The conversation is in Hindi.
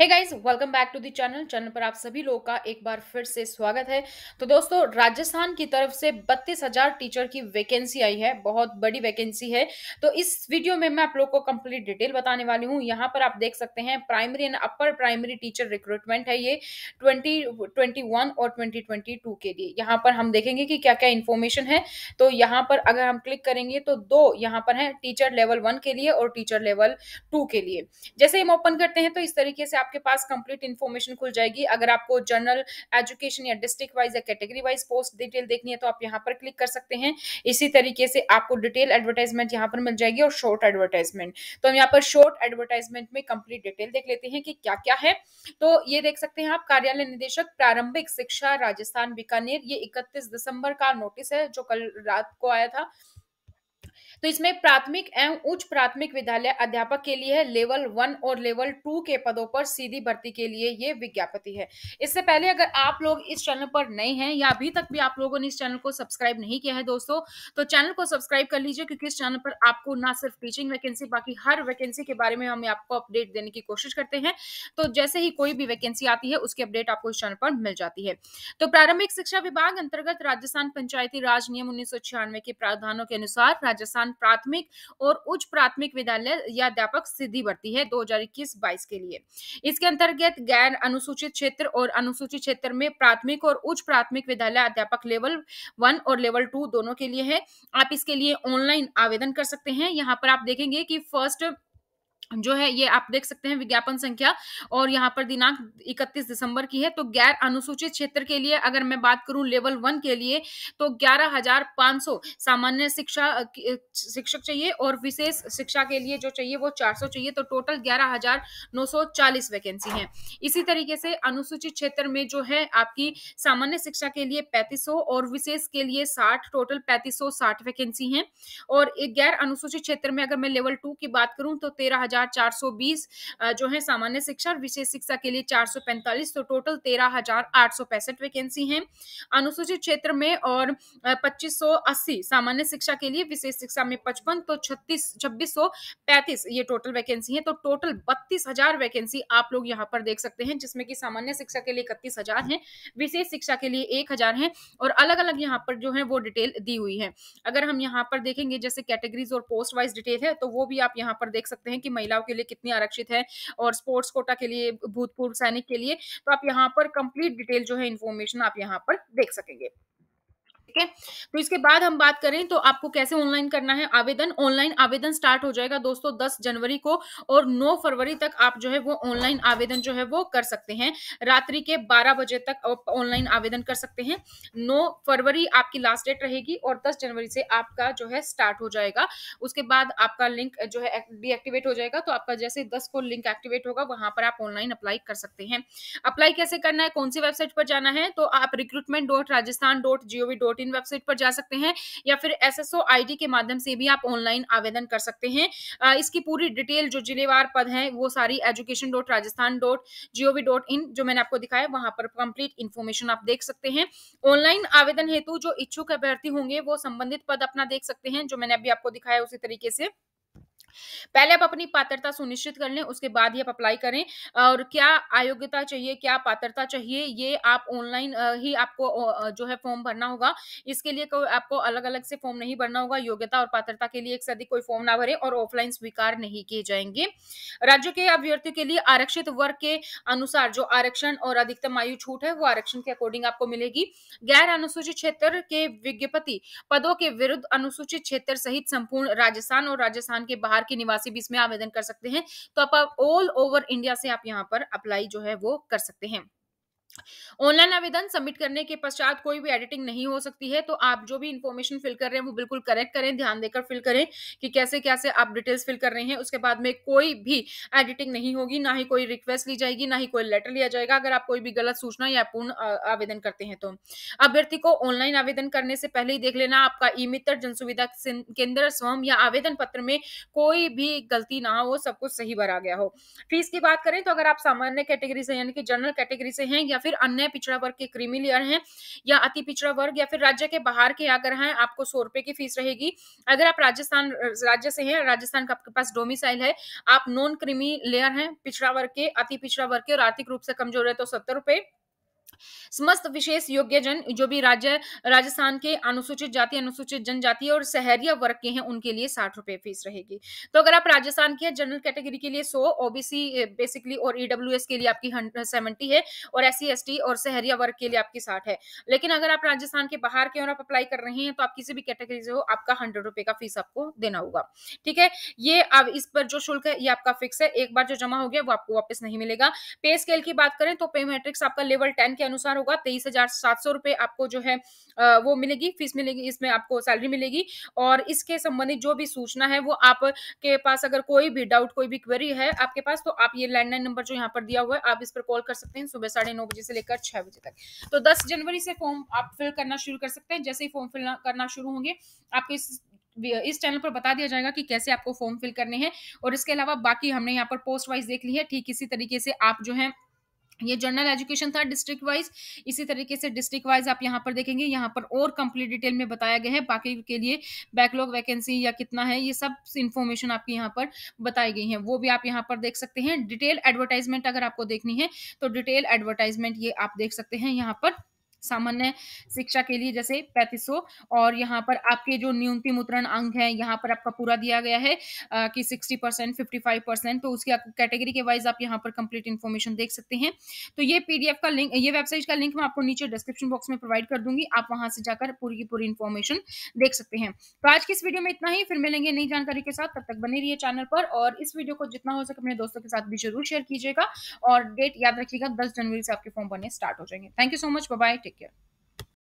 Hey guys welcome back to the channel channel पर आप सभी लोगों का एक बार फिर से स्वागत है तो दोस्तों राजस्थान की तरफ से बत्तीस हजार टीचर की वैकेंसी आई है बहुत बड़ी वैकेंसी है तो इस वीडियो में मैं आप लोग को कंप्लीट डिटेल बताने वाली हूँ यहाँ पर आप देख सकते हैं primary and upper primary teacher recruitment है ये ट्वेंटी ट्वेंटी वन और ट्वेंटी ट्वेंटी टू के लिए यहाँ पर हम देखेंगे कि क्या क्या इन्फॉर्मेशन है तो यहाँ पर अगर हम क्लिक करेंगे तो दो यहाँ पर है टीचर लेवल वन के लिए और टीचर लेवल टू के लिए जैसे हम ओपन करते हैं तो इस तरीके से आपके पास कंप्लीट इन्फॉर्मेशन खुल जाएगी अगर आपको जनरल एजुकेशन या डिस्ट्रिक्ट वाइज या कैटेगरी वाइज पोस्ट डिटेल देखनी है तो आप यहाँ पर क्लिक कर सकते हैं इसी तरीके से आपको डिटेल एडवर्टाइजमेंट यहाँ पर मिल जाएगी और शॉर्ट एडवर्टाइजमेंट तो हम यहाँ पर शॉर्ट एडवर्टाइजमेंट में कंप्लीट डिटेल देख लेते हैं कि क्या क्या है तो ये देख सकते हैं आप कार्यालय निदेशक प्रारंभिक शिक्षा राजस्थान बीकानेर ये इकतीस दिसंबर का नोटिस है जो कल रात को आया था तो इसमें प्राथमिक एवं उच्च प्राथमिक विद्यालय अध्यापक के लिए है लेवल वन और लेवल टू के पदों पर सीधी भर्ती के लिए ये विज्ञापति है इससे पहले अगर आप लोग इस चैनल पर नए हैं या अभी तक भी आप लोगों ने इस चैनल को सब्सक्राइब नहीं किया है दोस्तों तो चैनल को सब्सक्राइब कर लीजिए क्योंकि इस चैनल पर आपको ना सिर्फ टीचिंग वैकेंसी बाकी हर वैकेंसी के बारे में हम आपको अपडेट देने की कोशिश करते हैं तो जैसे ही कोई भी वैकेंसी आती है उसकी अपडेट आपको इस चैनल पर मिल जाती है तो प्रारंभिक शिक्षा विभाग अंतर्गत राजस्थान पंचायती राज नियम उन्नीस के प्रावधानों के अनुसार राजस्थान प्राथमिक और उच्च प्राथमिक विद्यालय या अध्यापक सिद्धि बढ़ती है दो हजार के लिए इसके अंतर्गत गैर अनुसूचित क्षेत्र और अनुसूचित क्षेत्र में प्राथमिक और उच्च प्राथमिक विद्यालय अध्यापक लेवल वन और लेवल टू दोनों के लिए है आप इसके लिए ऑनलाइन आवेदन कर सकते हैं यहाँ पर आप देखेंगे कि फर्स्ट जो है ये आप देख सकते हैं विज्ञापन संख्या और यहाँ पर दिनांक 31 दिसंबर की है तो गैर अनुसूचित क्षेत्र के लिए अगर मैं बात करूं लेवल वन के लिए तो 11,500 सामान्य शिक्षा शिक्षक चाहिए और विशेष शिक्षा के लिए जो चाहिए वो 400 चाहिए तो टोटल 11,940 वैकेंसी है इसी तरीके से अनुसूचित क्षेत्र में जो है आपकी सामान्य शिक्षा के लिए पैंतीस और विशेष के लिए साठ टोटल पैंतीस वैकेंसी है और गैर अनुसूचित क्षेत्र में अगर मैं लेवल टू की बात करूं तो तेरह हजार जो है सामान्य शिक्षा और विशेष शिक्षा के लिए चार तो टोटल तेरह वैकेंसी है अनुसूचित क्षेत्र में और पच्चीस सामान्य शिक्षा के लिए विशेष शिक्षा में पचपन तो 36 ये टोटल वैकेंसी है तो टोटल बत्तीस हजार वैकेंसी आप लोग यहाँ पर देख सकते हैं जिसमें कि सामान्य शिक्षा के लिए इकतीस हजार है विशेष शिक्षा के लिए एक हजार है और अलग अलग यहाँ पर जो है वो डिटेल दी हुई है अगर हम यहाँ पर देखेंगे जैसे कैटेगरीज और पोस्ट वाइज डिटेल है तो वो भी आप यहाँ पर देख सकते हैं कि महिलाओं के लिए कितनी आरक्षित है और स्पोर्ट्स कोटा के लिए भूतपूर्व सैनिक के लिए तो आप यहाँ पर कंप्लीट डिटेल जो है इन्फॉर्मेशन आप यहाँ पर देख सकेंगे ठीक है तो इसके बाद हम बात करें तो आपको कैसे ऑनलाइन करना है आवेदन ऑनलाइन आवेदन स्टार्ट हो जाएगा दोस्तों दस जनवरी को और नौ फरवरी तक आप जो है वो ऑनलाइन आवेदन जो है वो कर सकते हैं रात्रि के बारह बजे तक ऑनलाइन आवेदन कर सकते हैं नौ फरवरी आपकी लास्ट डेट रहेगी और दस जनवरी से आपका जो है स्टार्ट हो जाएगा उसके बाद आपका लिंक जो है डीएक्टिवेट हो जाएगा तो आपका जैसे दस को लिंक एक्टिवेट होगा वहां पर आप ऑनलाइन अप्लाई कर सकते हैं अप्लाई कैसे करना है कौन सी वेबसाइट पर जाना है तो आप recruitment dot Rajasthan dot G dot in website पर जा सकते हैं या फिर एस एस के माध्यम से भी आप ऑनलाइन आवेदन कर सकते हैं इसकी पूरी डिटेल जो जिलेवार पद है वो सारी education dot Rajasthan dot G O V dot in जो मैंने आपको दिखाया वहां पर कंप्लीट इन्फॉर्मेशन आप देख सकते हैं ऑनलाइन आवेदन हेतु जो इच्छुक अभ्यर्थी होंगे वो संबंधित पद अपना देख सकते हैं जो मैंने अभी आपको दिखाया उसी तरीके से पहले आप अपनी पात्रता सुनिश्चित कर लें उसके बाद ही आप अप्लाई करें और क्या अयोग्यता चाहिए क्या पात्रता चाहिए ये आप ऑनलाइन ही आपको जो है फॉर्म भरना होगा इसके लिए आपको अलग अलग से फॉर्म नहीं भरना होगा योग्यता और पात्रता के लिए एक से अधिक कोई फॉर्म ना भरे और ऑफलाइन स्वीकार नहीं किए जाएंगे राज्य के अभ्यर्थियों के लिए आरक्षित वर्ग के अनुसार जो आरक्षण और अधिकतम आयु छूट है वो आरक्षण के अकॉर्डिंग आपको मिलेगी गैर अनुसूचित क्षेत्र के विज्ञपति पदों के विरुद्ध अनुसूचित क्षेत्र सहित संपूर्ण राजस्थान और राजस्थान के बाहर बिहार के निवासी भी इसमें आवेदन कर सकते हैं तो आप ऑल ओवर इंडिया से आप यहाँ पर अप्लाई जो है वो कर सकते हैं ऑनलाइन आवेदन सबमिट करने के पश्चात कोई भी एडिटिंग नहीं हो सकती है तो आप जो भी इन्फॉर्मेशन फिल कर रहे हैं वो बिल्कुल करेक्ट करें ध्यान देकर फिल करें कि कैसे कैसे आप डिटेल्स फिल कर रहे हैं उसके बाद में कोई भी एडिटिंग नहीं होगी ना ही कोई रिक्वेस्ट ली जाएगी ना ही कोई लेटर लिया जाएगा अगर आप कोई भी गलत सूचना या पूर्ण आवेदन करते हैं तो अभ्यर्थी को ऑनलाइन आवेदन करने से पहले ही देख लेना आपका ई मित्र जनसुविधा केंद्र स्वयं या आवेदन पत्र में कोई भी गलती ना हो सब कुछ सही भरा गया हो फीस की बात करें तो अगर आप सामान्य कैटेगरी से यानी कि जनरल कैटेगरी से हैं या फिर अन्य पिछड़ा वर्ग के लेयर हैं या अति पिछड़ा वर्ग या फिर राज्य के बाहर के अगर हैं आपको सौ रुपए की फीस रहेगी अगर आप राजस्थान राज्य से हैं राजस्थान का आपके पास डोमिसाइल है आप नॉन क्रीमी लेयर हैं पिछड़ा वर्ग के अति पिछड़ा वर्ग के और आर्थिक रूप से कमजोर है तो सत्तर रुपए समस्त विशेष योग्य जन जो भी राज्य राजस्थान के अनुसूचित जाति अनुसूचित जनजाति और सहरिया वर्ग के हैं उनके लिए साठ रुपए फीस रहेगी तो अगर आप राजस्थान के जनरल कैटेगरी के लिए सौ ओबीसी बेसिकली और ईडब्ल्यू e के लिए आपकी सेवेंटी है और एस सी और सहरिया वर्ग के लिए आपकी साठ है लेकिन अगर आप राजस्थान के बाहर के और आप अप्लाई कर रहे हैं तो आप किसी भी कैटेगरी से हो आपका हंड्रेड का फीस आपको देना होगा ठीक है ये अब इस पर जो शुल्क है ये आपका फिक्स है एक बार जो जमा हो गया वो आपको वापस नहीं मिलेगा पे स्केल की बात करें तो पे आपका लेवल टेन के अनुसार होगा तेईस हजार सात सौ रुपए आपको जो है वो मिलेगी फीस मिलेगी इसमें आपको सैलरी मिलेगी और इसके संबंधित जो भी सूचना है वो आपके पास अगर कोई भी डाउट कोई भी क्वेरी है आपके पास तो आप ये लैंडलाइन नंबर जो यहाँ पर दिया हुआ है आप इस पर कॉल कर सकते हैं सुबह साढ़े नौ बजे से लेकर छह बजे तक तो दस जनवरी से फॉर्म आप फिल करना शुरू कर सकते हैं जैसे ही फॉर्म फिल करना शुरू होंगे आपको इस इस चैनल पर बता दिया जाएगा कि कैसे आपको फॉर्म फिल करने हैं और इसके अलावा बाकी हमने यहाँ पर पोस्ट वाइज देख ली है ठीक इसी तरीके से आप जो है ये जनरल एजुकेशन था डिस्ट्रिक्ट वाइज इसी तरीके से डिस्ट्रिक्ट वाइज आप यहाँ पर देखेंगे यहाँ पर और कंप्लीट डिटेल में बताया गया है बाकी के लिए बैकलॉग वैकेंसी या कितना है ये सब इन्फॉर्मेशन आपके यहाँ पर बताई गई है वो भी आप यहाँ पर देख सकते हैं डिटेल एडवर्टाइजमेंट अगर आपको देखनी है तो डिटेल एडवर्टाइजमेंट ये आप देख सकते हैं यहाँ पर सामान्य शिक्षा के लिए जैसे पैंतीस और यहाँ पर आपके जो न्यूनतम उत्तरण अंग है यहाँ पर आपका पूरा दिया गया है आ, कि 60 परसेंट फिफ्टी परसेंट तो उसकी कैटेगरी के वाइज आप यहाँ पर कंप्लीट इन्फॉर्मेशन देख सकते हैं तो ये पीडीएफ का लिंक ये वेबसाइट का लिंक मैं आपको नीचे डिस्क्रिप्शन बॉक्स में प्रोवाइड कर दूंगी आप वहां से जाकर पूरी की पूरी इन्फॉर्मेशन देख सकते हैं तो आज की इस वीडियो में इतना ही फिर मिलेंगे नई जानकारी के साथ तब तक बने रही चैनल पर और इस वीडियो को जितना हो सके अपने दोस्तों के साथ भी जरूर शेयर कीजिएगा और डेट याद रखिएगा दस जनवरी से आपके फॉर्म बनने स्टार्ट हो जाएंगे thank you so much bye take Take care.